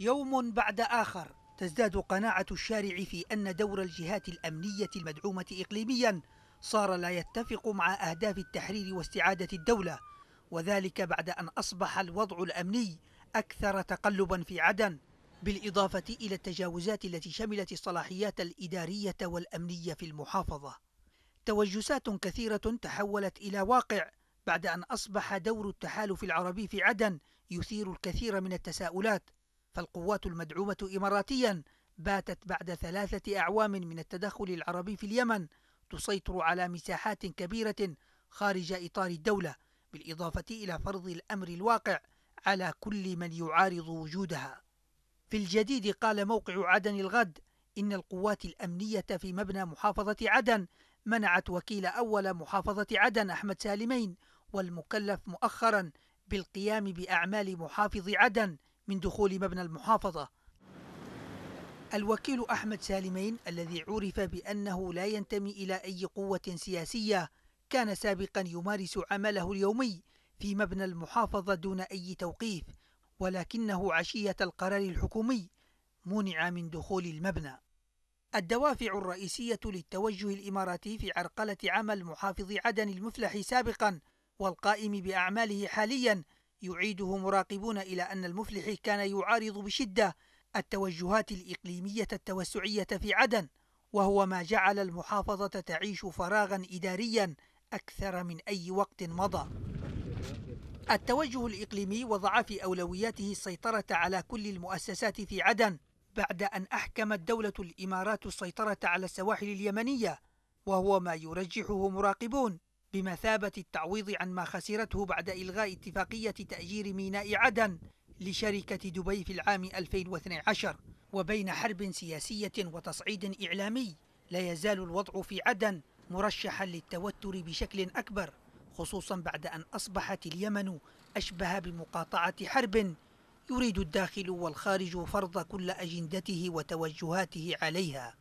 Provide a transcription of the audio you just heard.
يوم بعد آخر تزداد قناعة الشارع في أن دور الجهات الأمنية المدعومة إقليميا صار لا يتفق مع أهداف التحرير واستعادة الدولة وذلك بعد أن أصبح الوضع الأمني أكثر تقلبا في عدن بالإضافة إلى التجاوزات التي شملت الصلاحيات الإدارية والأمنية في المحافظة توجسات كثيرة تحولت إلى واقع بعد أن أصبح دور التحالف العربي في عدن يثير الكثير من التساؤلات فالقوات المدعومة إماراتيا باتت بعد ثلاثة أعوام من التدخل العربي في اليمن تسيطر على مساحات كبيرة خارج إطار الدولة بالإضافة إلى فرض الأمر الواقع على كل من يعارض وجودها في الجديد قال موقع عدن الغد إن القوات الأمنية في مبنى محافظة عدن منعت وكيل أول محافظة عدن أحمد سالمين والمكلف مؤخرا بالقيام بأعمال محافظ عدن من دخول مبنى المحافظة الوكيل أحمد سالمين الذي عرف بأنه لا ينتمي إلى أي قوة سياسية كان سابقا يمارس عمله اليومي في مبنى المحافظة دون أي توقيف ولكنه عشية القرار الحكومي منع من دخول المبنى الدوافع الرئيسية للتوجه الإماراتي في عرقلة عمل محافظ عدن المفلح سابقا والقائم بأعماله حاليا يعيده مراقبون إلى أن المفلح كان يعارض بشدة التوجهات الإقليمية التوسعية في عدن وهو ما جعل المحافظة تعيش فراغا إداريا أكثر من أي وقت مضى التوجه الإقليمي وضع في أولوياته السيطرة على كل المؤسسات في عدن بعد أن أحكمت دولة الإمارات السيطرة على السواحل اليمنية وهو ما يرجحه مراقبون بمثابة التعويض عن ما خسرته بعد إلغاء اتفاقية تأجير ميناء عدن لشركة دبي في العام 2012 وبين حرب سياسية وتصعيد إعلامي لا يزال الوضع في عدن مرشحا للتوتر بشكل أكبر خصوصا بعد أن أصبحت اليمن أشبه بمقاطعة حرب يريد الداخل والخارج فرض كل أجندته وتوجهاته عليها